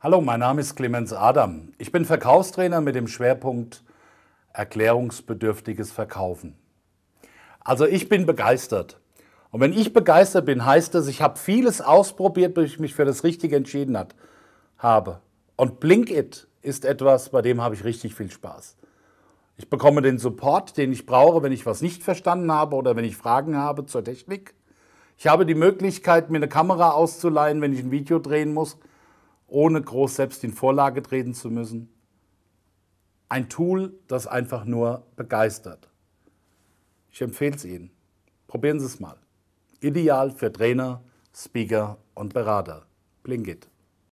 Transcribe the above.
Hallo, mein Name ist Clemens Adam. Ich bin Verkaufstrainer mit dem Schwerpunkt erklärungsbedürftiges Verkaufen. Also ich bin begeistert. Und wenn ich begeistert bin, heißt das, ich habe vieles ausprobiert, bis ich mich für das Richtige entschieden hat, habe. Und Blinkit ist etwas, bei dem habe ich richtig viel Spaß. Ich bekomme den Support, den ich brauche, wenn ich was nicht verstanden habe oder wenn ich Fragen habe zur Technik. Ich habe die Möglichkeit, mir eine Kamera auszuleihen, wenn ich ein Video drehen muss ohne groß selbst in Vorlage treten zu müssen. Ein Tool, das einfach nur begeistert. Ich empfehle es Ihnen. Probieren Sie es mal. Ideal für Trainer, Speaker und Berater. Blinkit.